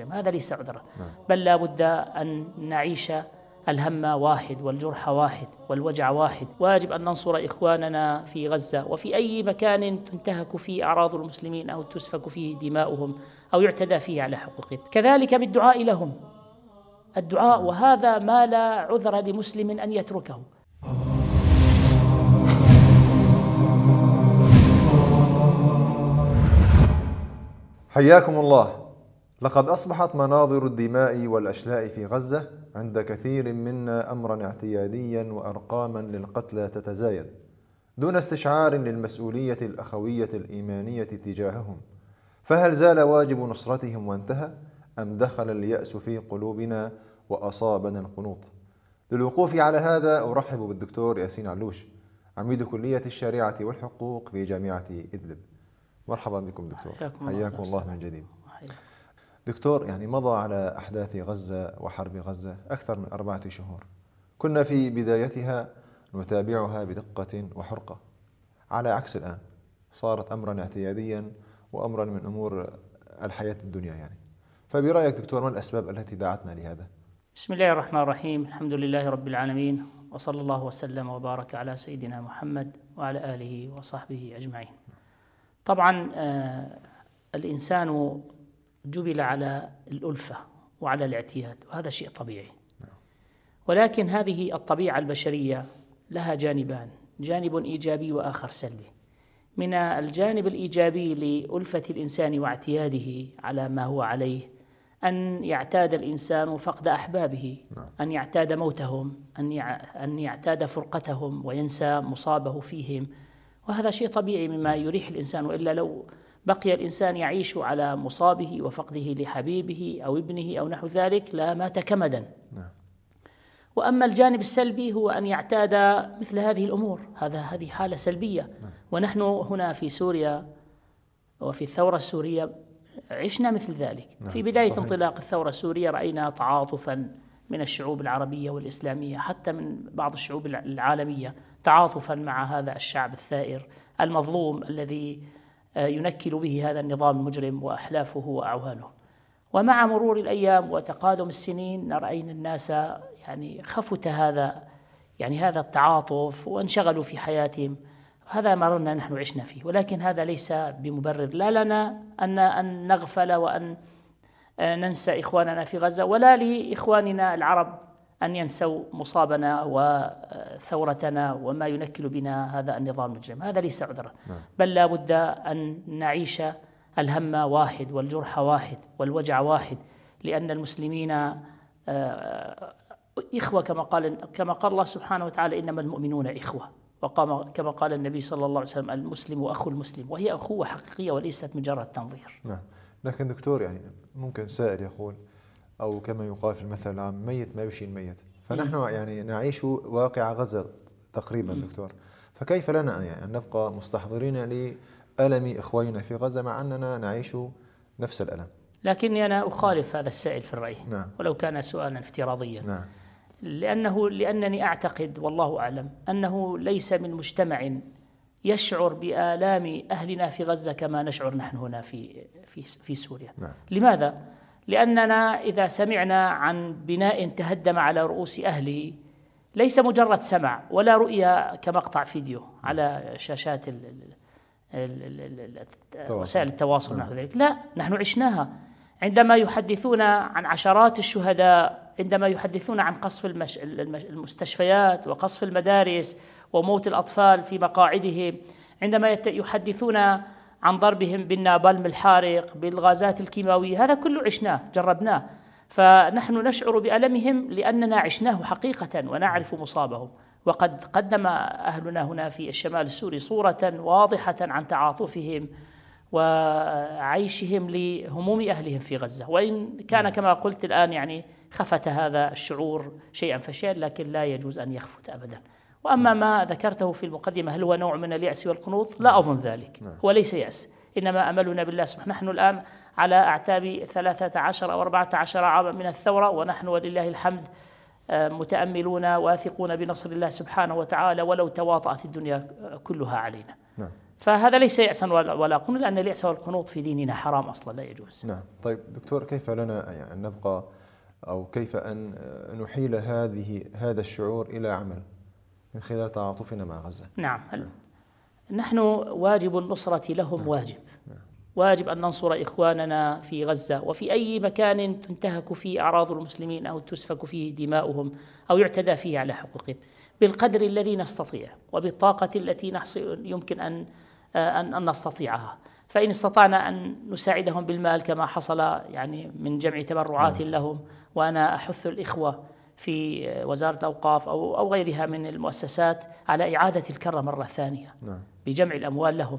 المسلم هذا ليس عذرا نعم. بل لا بد أن نعيش الهم واحد والجرح واحد والوجع واحد واجب أن ننصر إخواننا في غزة وفي أي مكان تنتهك فيه أعراض المسلمين أو تسفك فيه دماؤهم أو يعتدى فيه على حقوقهم كذلك بالدعاء لهم الدعاء وهذا ما لا عذر لمسلم أن يتركه حياكم الله لقد أصبحت مناظر الدماء والأشلاء في غزة عند كثير منا أمرا اعتياديا وأرقاما للقتلى تتزايد دون استشعار للمسؤولية الأخوية الإيمانية تجاههم فهل زال واجب نصرتهم وانتهى أم دخل اليأس في قلوبنا وأصابنا القنوط للوقوف على هذا أرحب بالدكتور ياسين علوش عميد كلية الشريعة والحقوق في جامعة إدلب مرحبا بكم دكتور حياكم الله من جديد دكتور يعني مضى على أحداث غزة وحرب غزة أكثر من أربعة شهور كنا في بدايتها نتابعها بدقة وحرقة على عكس الآن صارت أمرا اعتياديا وأمرا من أمور الحياة الدنيا يعني فبرأيك دكتور ما الأسباب التي دعتنا لهذا؟ بسم الله الرحمن الرحيم الحمد لله رب العالمين وصلى الله وسلم وبارك على سيدنا محمد وعلى آله وصحبه أجمعين طبعا آه، الإنسان جبل على الألفة وعلى الاعتياد وهذا شيء طبيعي نعم. ولكن هذه الطبيعة البشرية لها جانبان جانب إيجابي وآخر سلبي من الجانب الإيجابي لألفة الإنسان واعتياده على ما هو عليه أن يعتاد الإنسان فقد أحبابه نعم. أن يعتاد موتهم أن يعتاد فرقتهم وينسى مصابه فيهم وهذا شيء طبيعي مما يريح الإنسان وإلا لو بقي الإنسان يعيش على مصابه وفقده لحبيبه أو ابنه أو نحو ذلك لا مات كمدا نعم. وأما الجانب السلبي هو أن يعتاد مثل هذه الأمور هذا هذه حالة سلبية نعم. ونحن هنا في سوريا وفي الثورة السورية عشنا مثل ذلك نعم. في بداية صحيح. انطلاق الثورة السورية رأينا تعاطفا من الشعوب العربية والإسلامية حتى من بعض الشعوب العالمية تعاطفا مع هذا الشعب الثائر المظلوم الذي آه، ينكل به هذا النظام المجرم واحلافه واعوانه. ومع مرور الايام وتقادم السنين نرى الناس يعني خفت هذا يعني هذا التعاطف وانشغلوا في حياتهم هذا مررنا نحن عشنا فيه ولكن هذا ليس بمبرر لا لنا ان ان نغفل وان آه، ننسى اخواننا في غزه ولا لاخواننا العرب أن ينسوا مصابنا وثورتنا وما ينكل بنا هذا النظام المجرم هذا ليس عذرا نعم. بل لا بد أن نعيش الهم واحد والجرح واحد والوجع واحد لأن المسلمين آه، إخوة كما قال كما قال الله سبحانه وتعالى إنما المؤمنون إخوة وقام كما قال النبي صلى الله عليه وسلم المسلم أخو المسلم وهي أخوة حقيقية وليست مجرد تنظير نعم لكن دكتور يعني ممكن سائل يقول او كما يقال في المثل العام ميت ما يمشي الميت فنحن يعني نعيش واقع غزه تقريبا دكتور فكيف لنا يعني ان نبقى مستحضرين لالم اخواننا في غزه مع اننا نعيش نفس الالم لكني انا اخالف هذا السائل في الراي نعم. ولو كان سؤالا افتراضيا نعم. لانه لانني اعتقد والله اعلم انه ليس من مجتمع يشعر بالام اهلنا في غزه كما نشعر نحن هنا في في في سوريا نعم. لماذا لأننا إذا سمعنا عن بناء تهدم على رؤوس أهله ليس مجرد سمع ولا رؤية كمقطع فيديو على شاشات وسائل التواصل نحو نعم. ذلك لا نحن عشناها عندما يحدثون عن عشرات الشهداء عندما يحدثون عن قصف المش... المستشفيات وقصف المدارس وموت الأطفال في مقاعدهم عندما يحدثون عن ضربهم بالنابالم الحارق بالغازات الكيماوية هذا كله عشناه جربناه فنحن نشعر بألمهم لأننا عشناه حقيقة ونعرف مصابهم وقد قدم أهلنا هنا في الشمال السوري صورة واضحة عن تعاطفهم وعيشهم لهموم أهلهم في غزة وإن كان كما قلت الآن يعني خفت هذا الشعور شيئا فشيئا لكن لا يجوز أن يخفت أبداً وأما ما ذكرته في المقدمة هل هو نوع من اليأس والقنوط لا أظن ذلك نعم. هو ليس يأس إنما أملنا بالله سبحانه نحن الآن على أعتاب 13 أو 14 عاما من الثورة ونحن ولله الحمد آه، متأملون واثقون بنصر الله سبحانه وتعالى ولو تواطأت الدنيا كلها علينا نعم. فهذا ليس يأسا ولا قنوط لأن اليأس والقنوط في ديننا حرام أصلا لا يجوز نعم طيب دكتور كيف لنا يعني أن نبقى أو كيف أن نحيل هذه هذا الشعور إلى عمل من خلال تعاطفنا مع غزة نعم هل نعم. نحن واجب النصرة لهم نعم. واجب نعم. واجب أن ننصر إخواننا في غزة وفي أي مكان تنتهك فيه أعراض المسلمين أو تسفك فيه دماؤهم أو يعتدى فيه على حقوقهم بالقدر الذي نستطيع وبالطاقة التي يمكن أن آه، أن أن نستطيعها فإن استطعنا أن نساعدهم بالمال كما حصل يعني من جمع تبرعات نعم. لهم وأنا أحث الإخوة في وزارة أوقاف أو, أو غيرها من المؤسسات على إعادة الكرة مرة ثانية نعم. بجمع الأموال لهم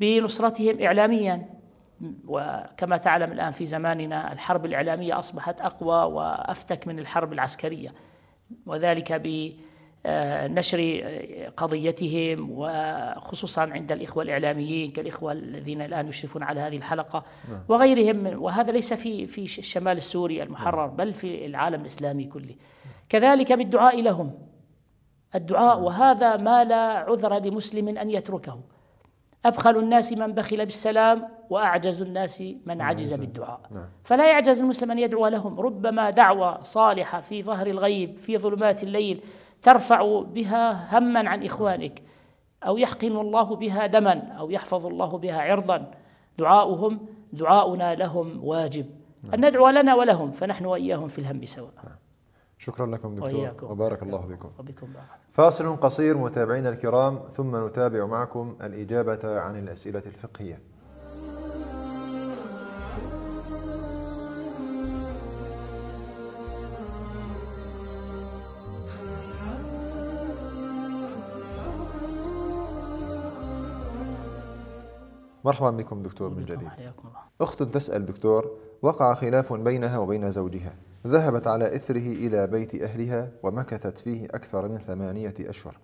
بنصرتهم إعلاميا وكما تعلم الآن في زماننا الحرب الإعلامية أصبحت أقوى وأفتك من الحرب العسكرية وذلك ب نشر قضيتهم وخصوصا عند الإخوة الإعلاميين كالإخوة الذين الآن يشرفون على هذه الحلقة نعم. وغيرهم وهذا ليس في في الشمال السوري المحرر نعم. بل في العالم الإسلامي كله كذلك بالدعاء لهم الدعاء نعم. وهذا ما لا عذر لمسلم أن يتركه أبخل الناس من بخل بالسلام وأعجز الناس من عجز بالدعاء فلا يعجز المسلم أن يدعو لهم ربما دعوة صالحة في ظهر الغيب في ظلمات الليل ترفع بها هما عن إخوانك أو يحقن الله بها دما أو يحفظ الله بها عرضا دعاؤهم دعاؤنا لهم واجب نعم. أن ندعو لنا ولهم فنحن وإياهم في الهم سواء نعم. شكرا لكم دكتور وإياكم. وبارك الله بكم وبكم فاصل قصير متابعينا الكرام ثم نتابع معكم الإجابة عن الأسئلة الفقهية مرحبا بكم دكتور من جديد أخت تسأل دكتور وقع خلاف بينها وبين زوجها ذهبت على إثره إلى بيت أهلها ومكثت فيه أكثر من ثمانية أشهر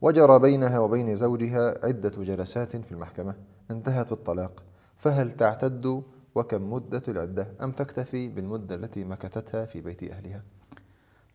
وجرى بينها وبين زوجها عدة جلسات في المحكمة انتهت بالطلاق فهل تعتد وكم مدة العدة أم تكتفي بالمدة التي مكثتها في بيت أهلها؟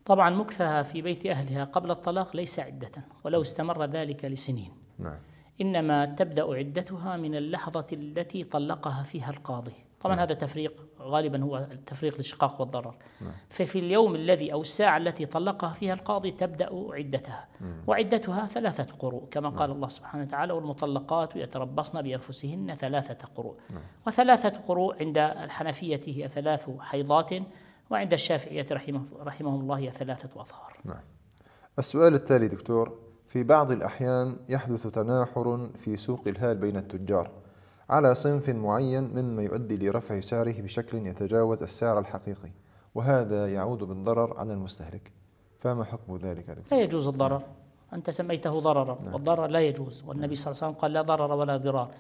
طبعا مكثها في بيت أهلها قبل الطلاق ليس عدة ولو استمر ذلك لسنين نعم إنما تبدأ عدتها من اللحظة التي طلقها فيها القاضي طبعا نعم. هذا تفريق غالبا هو التفريق للشقاق والضرر نعم. ففي اليوم الذي أو الساعة التي طلقها فيها القاضي تبدأ عدتها نعم. وعدتها ثلاثة قروء كما قال الله سبحانه وتعالى والمطلقات يتربصن بأنفسهن ثلاثة قروء وثلاثة قروء عند الحنفية هي ثلاث حيضات وعند الشافعية رحمه, رحمهم الله هي ثلاثة أظهار نعم السؤال التالي دكتور في بعض الأحيان يحدث تناحر في سوق الهال بين التجار على صنف معين مما يؤدي لرفع سعره بشكل يتجاوز السعر الحقيقي وهذا يعود بالضرر على المستهلك فما حكم ذلك دكتور؟ لا يجوز الضرر أنت سميته ضررا نعم. والضرر لا يجوز والنبي نعم. صلى الله عليه وسلم قال لا ضرر ولا ضرار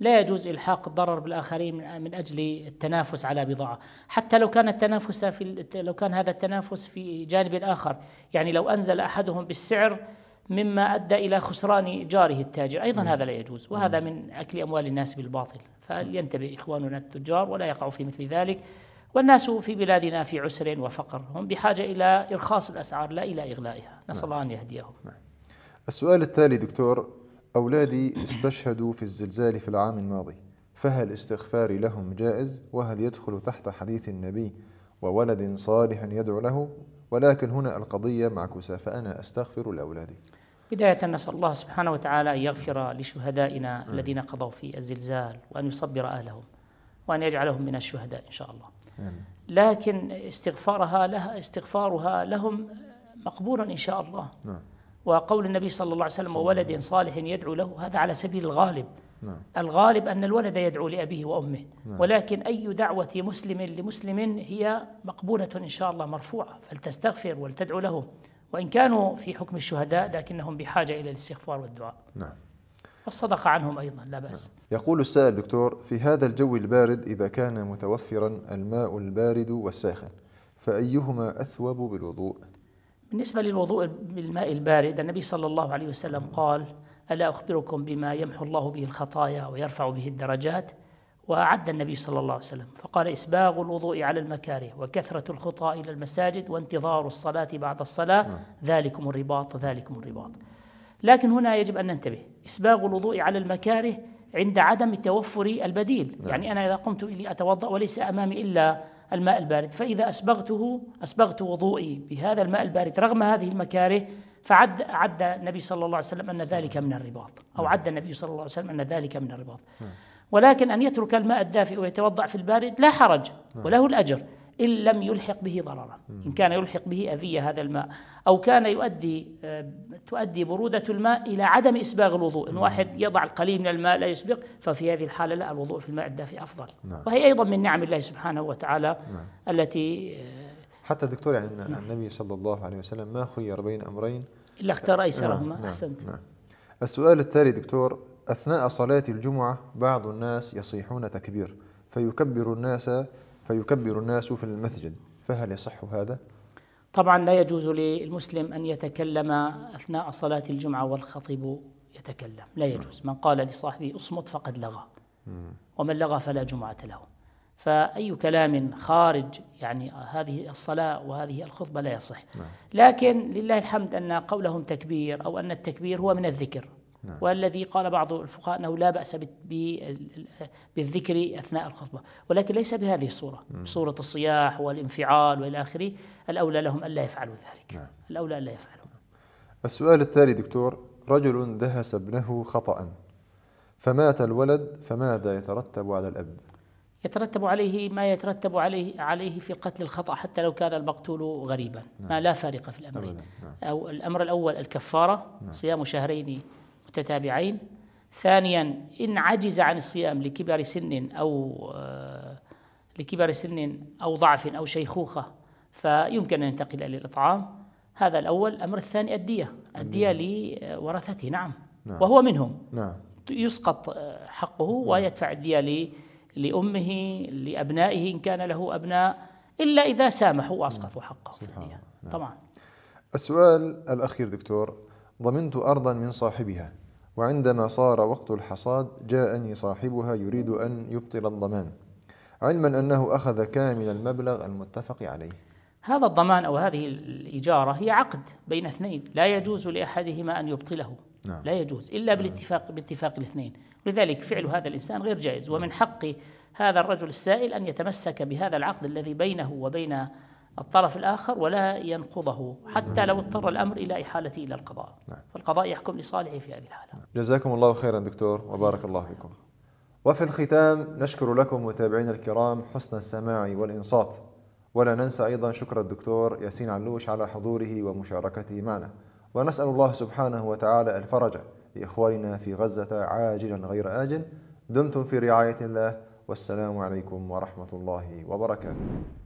لا يجوز إلحاق الضرر بالآخرين من أجل التنافس على بضاعة حتى لو كان التنافس في لو كان هذا التنافس في جانب آخر يعني لو أنزل أحدهم بالسعر مما أدى إلى خسران جاره التاجر أيضا مم. هذا لا يجوز وهذا من أكل أموال الناس بالباطل فلينتبه إخواننا التجار ولا يقعوا في مثل ذلك والناس في بلادنا في عسر وفقر هم بحاجة إلى إرخاص الأسعار لا إلى إغلائها نسأل الله أن يهديهم نعم. السؤال التالي دكتور أولادي استشهدوا في الزلزال في العام الماضي فهل استغفاري لهم جائز وهل يدخل تحت حديث النبي وولد صالح يدعو له ولكن هنا القضية معكوسة فأنا أستغفر لأولادي بداية نسأل الله سبحانه وتعالى أن يغفر لشهدائنا الذين قضوا في الزلزال وأن يصبر أهلهم وأن يجعلهم من الشهداء إن شاء الله لكن استغفارها لها استغفارها لهم مقبول إن شاء الله نعم. وقول النبي صلى الله عليه وسلم وولد صالح يدعو له هذا على سبيل الغالب نعم. الغالب أن الولد يدعو لأبيه وأمه نعم. ولكن أي دعوة مسلم لمسلم هي مقبولة إن شاء الله مرفوعة فلتستغفر ولتدعو لهم وإن كانوا في حكم الشهداء لكنهم بحاجة إلى الاستغفار والدعاء نعم والصدقة عنهم أيضا لا بأس نعم. يقول السائل دكتور في هذا الجو البارد إذا كان متوفرا الماء البارد والساخن فأيهما أثوب بالوضوء؟ بالنسبة للوضوء بالماء البارد النبي صلى الله عليه وسلم قال ألا أخبركم بما يمحو الله به الخطايا ويرفع به الدرجات وأعد النبي صلى الله عليه وسلم فقال إسباغ الوضوء على المكاره وكثرة الخطى إلى المساجد وانتظار الصلاة بعد الصلاة نعم. ذلكم الرباط ذلكم الرباط لكن هنا يجب أن ننتبه إسباغ الوضوء على المكاره عند عدم توفر البديل نعم. يعني أنا إذا قمت أتوضأ وليس أمامي إلا الماء البارد فإذا أسبغته أسبغت وضوئي بهذا الماء البارد رغم هذه المكاره فعد عد النبي صلى الله عليه وسلم أن ذلك من الرباط أو نعم. عد النبي صلى الله عليه وسلم أن ذلك من الرباط نعم. ولكن أن يترك الماء الدافئ ويتوضأ في البارد لا حرج نعم. وله الأجر إن لم يلحق به ضررا إن كان يلحق به أذية هذا الماء أو كان يؤدي آه، تؤدي برودة الماء إلى عدم إسباغ الوضوء إن واحد يضع القليل من الماء لا يسبق ففي هذه الحالة لا الوضوء في الماء الدافئ أفضل نعم. وهي أيضا من نعم الله سبحانه وتعالى نعم. التي آه، حتى دكتور يعني النبي صلى الله عليه وسلم ما خير بين أمرين إلا اختار أيسرهما أحسنت نعم. السؤال التالي دكتور أثناء صلاة الجمعة بعض الناس يصيحون تكبير فيكبر الناس فيكبر الناس في المسجد فهل يصح هذا؟ طبعا لا يجوز للمسلم أن يتكلم أثناء صلاة الجمعة والخطيب يتكلم لا نعم. يجوز من قال لصاحبه اصمت فقد لغى ومن لغى فلا جمعة له فأي كلام خارج يعني هذه الصلاة وهذه الخطبة لا يصح نعم. لكن لله الحمد أن قولهم تكبير أو أن التكبير هو من الذكر نعم. والذي قال بعض الفقهاء أنه لا بأس بالذكر أثناء الخطبة ولكن ليس بهذه الصورة بصورة الصياح والانفعال وإلى آخره الأولى لهم ألا يفعلوا ذلك نعم. الأولى ألا يفعلوا السؤال التالي دكتور رجل دهس ابنه خطأ فمات الولد فماذا يترتب على الأب؟ يترتب عليه ما يترتب عليه عليه في قتل الخطأ حتى لو كان المقتول غريبا نعم. ما لا فارق في الأمرين نعم. أو الأمر الأول الكفارة نعم. صيام شهرين متتابعين ثانيا إن عجز عن الصيام لكبر سن أو آه، لكبر سن أو ضعف أو شيخوخة فيمكن أن ينتقل إلى الإطعام هذا الأول الأمر الثاني الدية الدية لورثته نعم. نعم وهو منهم نعم يسقط آه، حقه نعم. ويدفع الدية لأمه لأبنائه إن كان له أبناء إلا إذا سامحوا وأسقطوا نعم. حقه في الدية نعم. طبعا السؤال الأخير دكتور ضمنت أرضا من صاحبها وعندما صار وقت الحصاد جاءني صاحبها يريد أن يبطل الضمان علما أنه أخذ كامل المبلغ المتفق عليه هذا الضمان أو هذه الإجارة هي عقد بين اثنين لا يجوز لأحدهما أن يبطله نعم. لا يجوز إلا نعم. بالاتفاق باتفاق الاثنين لذلك فعل هذا الإنسان غير جائز ومن حق هذا الرجل السائل أن يتمسك بهذا العقد الذي بينه وبين الطرف الآخر ولا ينقضه حتى لو اضطر الأمر إلى إحالته إلى القضاء نعم. فالقضاء يحكم لصالحه في هذه الحالة جزاكم الله خيرا دكتور وبارك الله فيكم وفي الختام نشكر لكم متابعينا الكرام حسن السماع والإنصات ولا ننسى أيضا شكر الدكتور ياسين علوش على حضوره ومشاركته معنا ونسأل الله سبحانه وتعالى الفرج لإخواننا في غزة عاجلا غير آجل دمتم في رعاية الله والسلام عليكم ورحمة الله وبركاته